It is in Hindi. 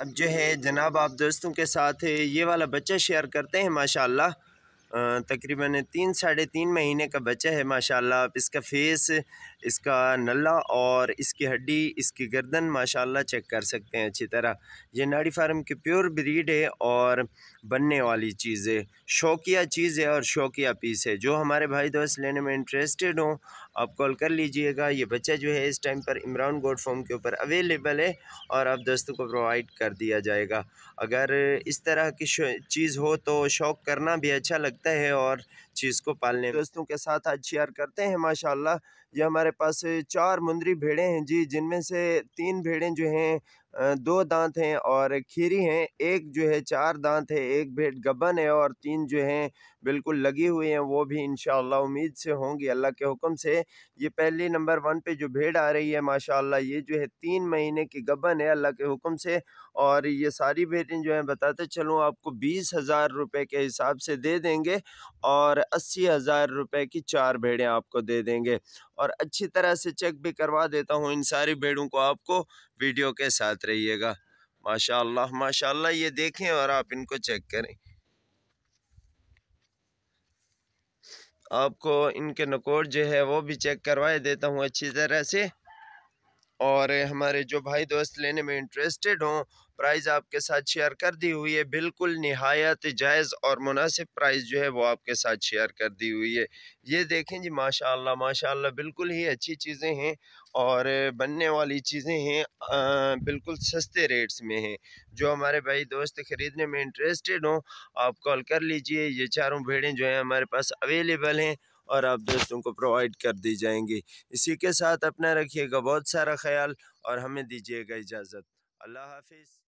अब जो है जनाब आप दोस्तों के साथ ये वाला बच्चा शेयर करते हैं माशाल्लाह तकरीबन तीन साढ़े तीन महीने का बच्चा है माशाल्लाह आप इसका फेस इसका नला और इसकी हड्डी इसकी गर्दन माशाल्लाह चेक कर सकते हैं अच्छी तरह ये नाड़ी फार्म की प्योर ब्रीड है और बनने वाली चीज़ है शौकिया चीज़ है और शौकिया पीस है जो हमारे भाई दोस्त लेने में इंटरेस्टेड हों आप कॉल कर लीजिएगा ये बच्चा जो है इस टाइम पर इमरान गोड फॉर्म के ऊपर अवेलेबल है और आप दोस्तों को प्रोवाइड कर दिया जाएगा अगर इस तरह की चीज़ हो तो शौक करना भी अच्छा लगता सकते हैं और चीज़ को पालने दोस्तों के साथ आज शेयर करते हैं माशाल्लाह ये हमारे पास चार मुंदरी भेड़े हैं जी जिनमें से तीन भेड़ें जो हैं दो दांत हैं और खीरी हैं एक जो है चार दांत है एक भेड़ गबन है और तीन जो हैं बिल्कुल लगी हुई हैं वो भी इन उम्मीद से होंगी अल्लाह के हुक्म से ये पहली नंबर वन पे जो भेड़ आ रही है माशाल्लाह ये जो है तीन महीने की गबन है अल्लाह के हुक्म से और ये सारी भेड़ें जो हैं बताते चलूँ आपको बीस हज़ार रुपये के हिसाब से दे देंगे और अस्सी हज़ार रुपये की चार भेड़ें आपको दे देंगे और अच्छी तरह से चेक भी करवा देता हूँ इन सारी भेड़ों को आपको वीडियो के साथ रहिएगा माशाल्लाह माशाल्लाह ये देखें और आप इनको चेक करें आपको इनके नकोर जो है वो भी चेक करवाए देता हूँ अच्छी तरह से और हमारे जो भाई दोस्त लेने में इंटरेस्टेड हों प्राइस आपके साथ शेयर कर दी हुई है बिल्कुल नहायत जायज़ और मुनासिब प्राइस जो है वो आपके साथ शेयर कर दी हुई है ये देखें जी माशाल्लाह माशाल्लाह बिल्कुल ही अच्छी चीज़ें हैं और बनने वाली चीज़ें हैं आ, बिल्कुल सस्ते रेट्स में हैं जो हमारे भाई दोस्त ख़रीदने में इंटरेस्टेड हों आप कॉल कर लीजिए ये चारों भेड़ें जो हैं हमारे पास अवेलेबल हैं और आप दोस्तों को प्रोवाइड कर दी जाएंगी इसी के साथ अपना रखिएगा बहुत सारा ख्याल और हमें दीजिएगा इजाज़त अल्लाह हाफिज़